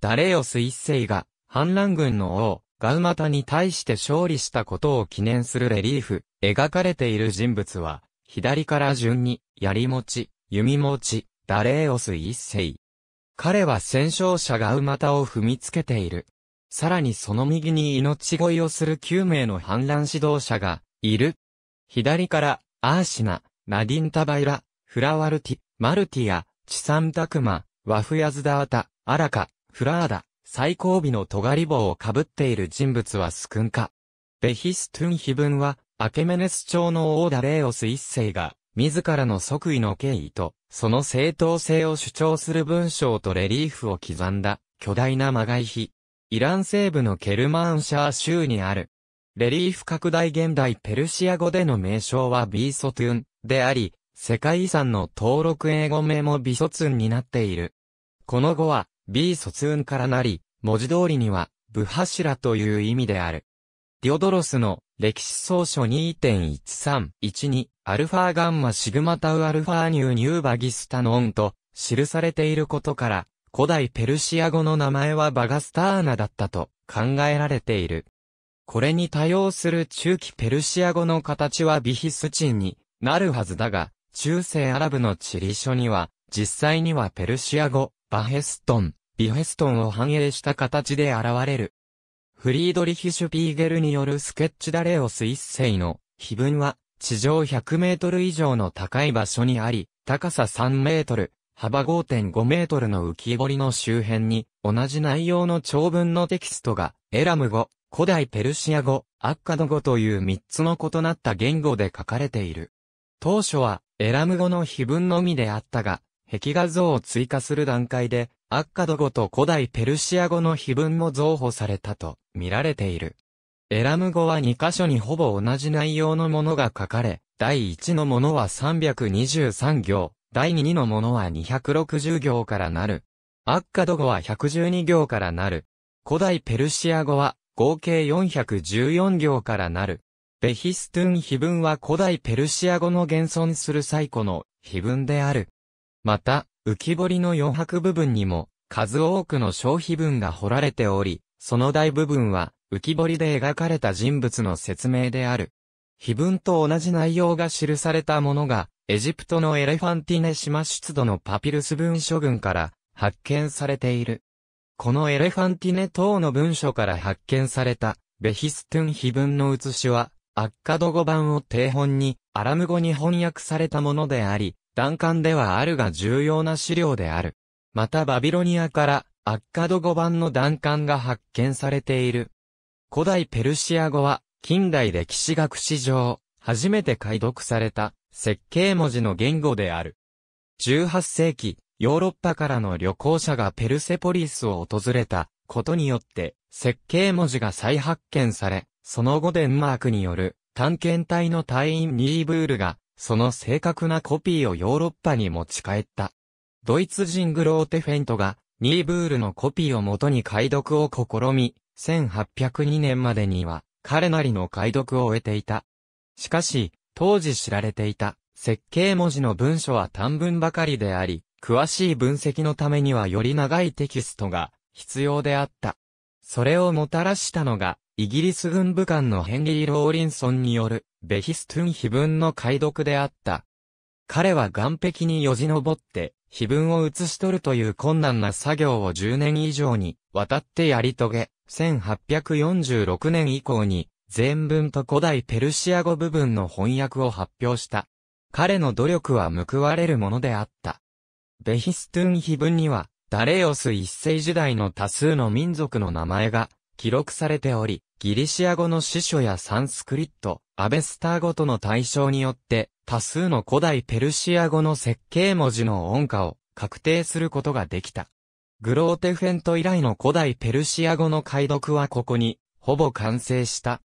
ダレオス一世が、反乱軍の王、ガウマタに対して勝利したことを記念するレリーフ、描かれている人物は、左から順に、槍持ち、弓持ち、ダレーオス一世。彼は戦勝者ガウマタを踏みつけている。さらにその右に命乞いをする9名の反乱指導者が、いる。左から、アーシナ、ナディンタバイラ、フラワルティ、マルティア、チサンタクマ、ワフヤズダータ、アラカ、フラーダ、最後尾の尖り棒をかぶっている人物はスクンカ。ベヒストゥン碑文は、アケメネス朝のオーダレオス一世が、自らの即位の経緯と、その正当性を主張する文章とレリーフを刻んだ、巨大なガイ碑。イラン西部のケルマンシャー州にある。レリーフ拡大現代ペルシア語での名称はビーソトゥンであり、世界遺産の登録英語名もビソツンになっている。この語は、B 卒運からなり、文字通りには、部柱という意味である。ディオドロスの歴史総書2.1312アルファガンマシグマタウアルファニューニューバギスタノンと記されていることから、古代ペルシア語の名前はバガスターナだったと考えられている。これに対応する中期ペルシア語の形はビヒスチンになるはずだが、中世アラブの地理書には、実際にはペルシア語、バヘストン、ビフェストンを反映した形で現れる。フリードリヒ・シュピーゲルによるスケッチダレオス一世の碑文は、地上100メートル以上の高い場所にあり、高さ3メートル、幅5.5メートルの浮き彫りの周辺に、同じ内容の長文のテキストが、エラム語、古代ペルシア語、アッカド語という3つの異なった言語で書かれている。当初は、エラム語の碑文のみであったが、壁画像を追加する段階で、アッカド語と古代ペルシア語の碑文も増補されたと見られている。エラム語は2箇所にほぼ同じ内容のものが書かれ、第1のものは323行、第2のものは260行からなる。アッカド語は112行からなる。古代ペルシア語は合計414行からなる。ベヒストゥン碑文は古代ペルシア語の現存する最古の碑文である。また、浮き彫りの余白部分にも、数多くの消費文が彫られており、その大部分は、浮き彫りで描かれた人物の説明である。碑文と同じ内容が記されたものが、エジプトのエレファンティネ島出土のパピルス文書群から発見されている。このエレファンティネ等の文書から発見されたベヒストゥン碑文の写しは、アッカド語版を定本にアラム語に翻訳されたものであり、弾簡ではあるが重要な資料である。またバビロニアからアッカド語版の弾丸が発見されている。古代ペルシア語は近代歴史学史上初めて解読された設計文字の言語である。18世紀、ヨーロッパからの旅行者がペルセポリスを訪れたことによって設計文字が再発見され、その後デンマークによる探検隊の隊員ニーブールがその正確なコピーをヨーロッパに持ち帰った。ドイツ人グローテフェントが、ニーブールのコピーをもとに解読を試み、1802年までには、彼なりの解読を終えていた。しかし、当時知られていた、設計文字の文書は短文ばかりであり、詳しい分析のためにはより長いテキストが必要であった。それをもたらしたのが、イギリス軍部官のヘンリー・ローリンソンによる、ベヒストゥン碑文の解読であった。彼は岸壁によじ登って、碑文を写し取るという困難な作業を10年以上に渡ってやり遂げ、1846年以降に、全文と古代ペルシア語部分の翻訳を発表した。彼の努力は報われるものであった。ベヒストゥン碑文には、ダレオス一世時代の多数の民族の名前が記録されており、ギリシア語の司書やサンスクリット、アベスター語との対象によって、多数の古代ペルシア語の設計文字の音化を確定することができた。グローテフェント以来の古代ペルシア語の解読はここに、ほぼ完成した。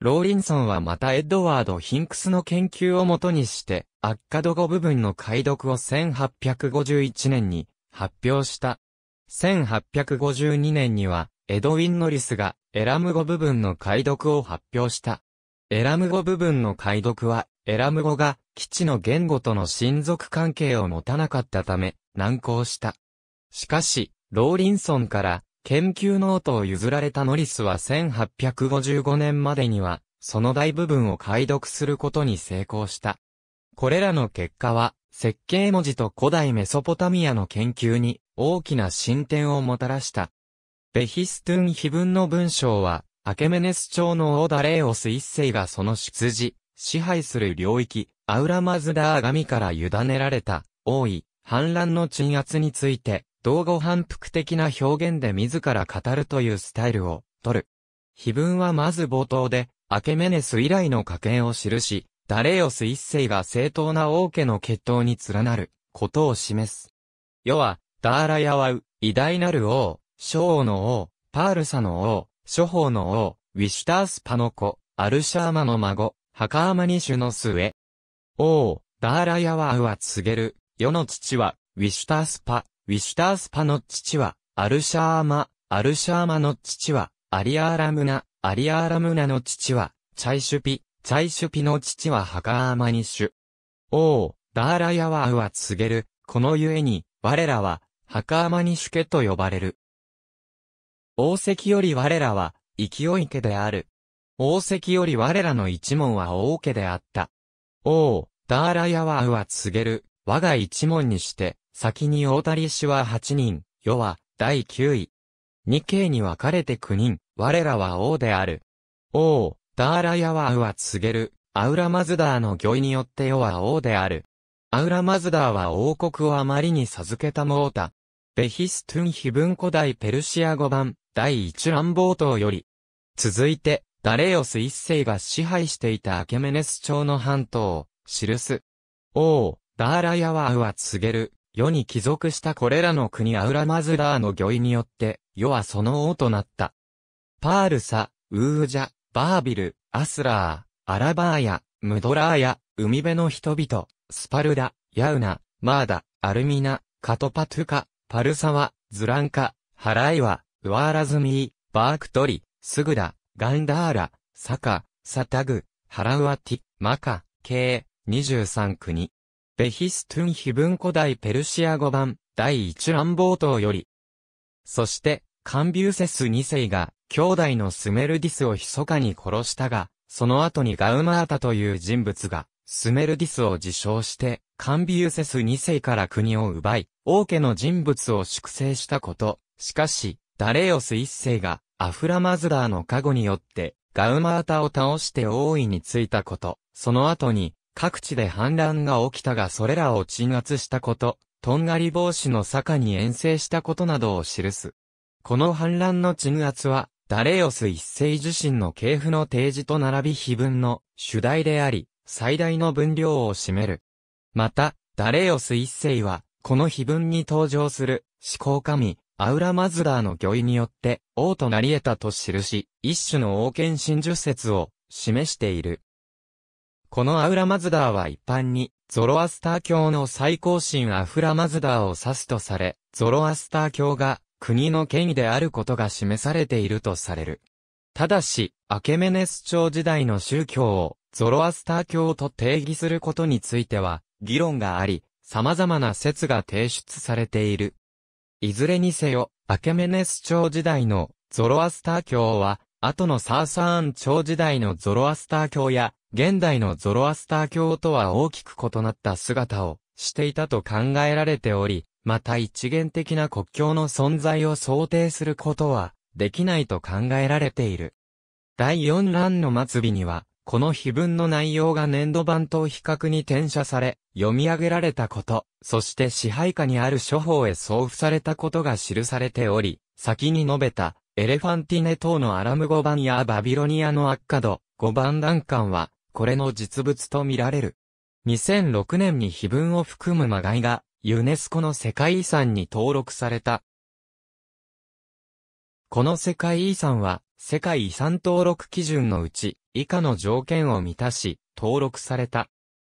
ローリンソンはまたエッドワード・ヒンクスの研究をもとにして、アッカド語部分の解読を1851年に発表した。1852年には、エドウィン・ノリスが、エラム語部分の解読を発表した。エラム語部分の解読は、エラム語が、基地の言語との親族関係を持たなかったため、難航した。しかし、ローリンソンから、研究ノートを譲られたノリスは1855年までには、その大部分を解読することに成功した。これらの結果は、設計文字と古代メソポタミアの研究に大きな進展をもたらした。ベヒストゥン碑文の文章は、アケメネス朝のオーダレーオス一世がその出自、支配する領域、アウラマズダー神から委ねられた、王位、反乱の鎮圧について、道後反復的な表現で自ら語るというスタイルを、取る。碑文はまず冒頭で、アケメネス以来の家系を記し、ダレオス一世が正当な王家の血統に連なる、ことを示す。は、ダーラヤワウ、偉大なる王、昭王の王、パールサの王、諸法の王、ウィシュタースパの子、アルシャーマの孫、ハカーマニシュの末。王、ダーラヤワウは告げる、世の父は、ウィシュタースパ、ウィシュタースパの父は、アルシャーマ、アルシャーマの父は、アリアーラムナ、アリアーラムナの父は、チャイシュピ、チャイシュピの父はハカーマニシュ。王、ダーラヤワウは告げる、このゆえに、我らは、墓天に主けと呼ばれる。王石より我らは、勢い家である。王石より我らの一門は王家であった。王、ダーラヤワーは告げる、我が一門にして、先に大谷氏は八人、世は、第九位。二系に分かれて九人、我らは王である。王、ダーラヤワーは告げる、アウラマズダーの御意によって世は王である。アウラマズダーは王国をあまりに授けたもうた。ベヒストゥンヒブン古代ペルシア語版第一覧冒頭より。続いて、ダレオス一世が支配していたアケメネス朝の半島、シルス。王、ダーラヤワーは告げる、世に帰属したこれらの国アウラマズダーの御意によって、世はその王となった。パールサ、ウージャ、バービル、アスラー、アラバーヤ、ムドラーヤ、海辺の人々、スパルダ、ヤウナ、マーダ、アルミナ、カトパトゥカ、パルサワ、ズランカ、ハライワ、ウアーラズミー、バークトリ、スグダ、ガンダーラ、サカ、サタグ、ハラウアティ、マカ、ケー、23国。ベヒストゥン非文古代ペルシア語版、第一覧冒頭より。そして、カンビューセス2世が、兄弟のスメルディスを密かに殺したが、その後にガウマータという人物が、スメルディスを自称して、カンビウセス2世から国を奪い、王家の人物を粛清したこと。しかし、ダレオス1世がアフラマズダーの加護によって、ガウマータを倒して王位についたこと。その後に、各地で反乱が起きたがそれらを鎮圧したこと。とんがり帽子の坂に遠征したことなどを記す。この反乱の鎮圧は、ダレオス一世自身の系譜の提示と並び碑文の主題であり、最大の分量を占める。また、ダレオス一世は、この碑文に登場する、思考神、アウラマズダーの御意によって、王となり得たと記し、一種の王権真珠説を示している。このアウラマズダーは一般に、ゾロアスター教の最高神アフラマズダーを指すとされ、ゾロアスター教が国の権威であることが示されているとされる。ただし、アケメネス朝時代の宗教をゾロアスター教と定義することについては、議論があり、様々な説が提出されている。いずれにせよ、アケメネス朝時代のゾロアスター教は、後のサーサーン朝時代のゾロアスター教や、現代のゾロアスター教とは大きく異なった姿をしていたと考えられており、また一元的な国境の存在を想定することはできないと考えられている。第四欄の末尾には、この碑文の内容が年度版と比較に転写され、読み上げられたこと、そして支配下にある諸法へ送付されたことが記されており、先に述べた、エレファンティネ等のアラム語版やバビロニアのアッカド、5番欄間は、これの実物と見られる。2006年に碑文を含む間骸が、ユネスコの世界遺産に登録された。この世界遺産は、世界遺産登録基準のうち、以下の条件を満たし、登録された。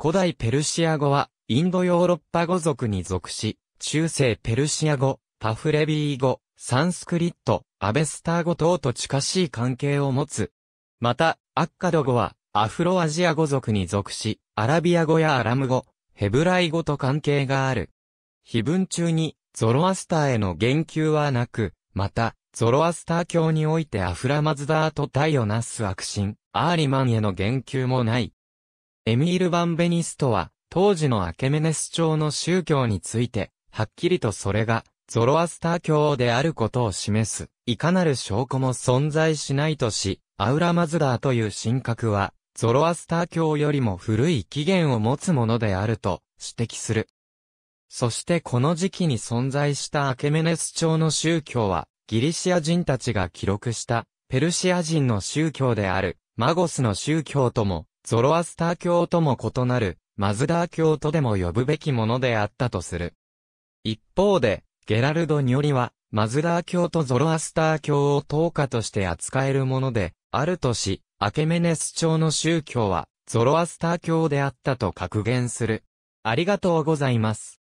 古代ペルシア語は、インドヨーロッパ語族に属し、中世ペルシア語、パフレビー語、サンスクリット、アベスター語等と近しい関係を持つ。また、アッカド語は、アフロアジア語族に属し、アラビア語やアラム語、ヘブライ語と関係がある。碑文中に、ゾロアスターへの言及はなく、また、ゾロアスター教においてアフラマズダーと対をなす悪心。アーリマンへの言及もない。エミール・バンベニストは、当時のアケメネス朝の宗教について、はっきりとそれが、ゾロアスター教であることを示す、いかなる証拠も存在しないとし、アウラマズダーという神格は、ゾロアスター教よりも古い起源を持つものであると指摘する。そしてこの時期に存在したアケメネス朝の宗教は、ギリシア人たちが記録したペルシア人の宗教であるマゴスの宗教とも、ゾロアスター教とも異なる、マズダー教とでも呼ぶべきものであったとする。一方で、ゲラルドによりは、マズダー教とゾロアスター教を等価として扱えるもので、あるとし、アケメネス朝の宗教は、ゾロアスター教であったと格言する。ありがとうございます。